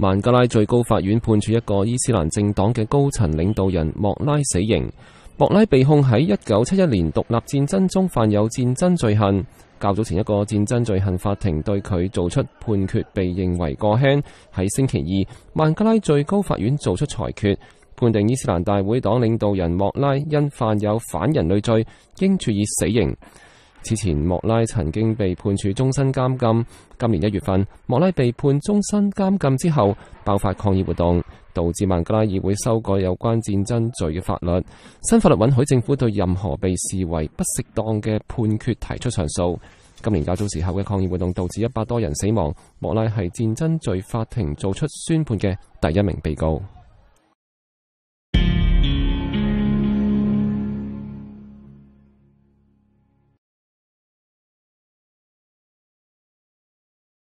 曼加拉最高法院判处一个伊斯兰政党嘅高层领导人莫拉死刑。莫拉被控喺一九七一年独立战争中犯有战争罪行。较早前一个战争罪行法庭对佢做出判决被认为过轻。喺星期二，曼加拉最高法院做出裁决，判定伊斯兰大会党领导人莫拉因犯有反人类罪应处以死刑。此前莫拉曾经被判处终身监禁。今年一月份，莫拉被判终身监禁之后，爆发抗议活动，导致孟加拉议会修改有关战争罪嘅法律。新法律允许政府对任何被视为不适当嘅判决提出上诉。今年较早时候嘅抗议活动导致一百多人死亡。莫拉系战争罪法庭做出宣判嘅第一名被告。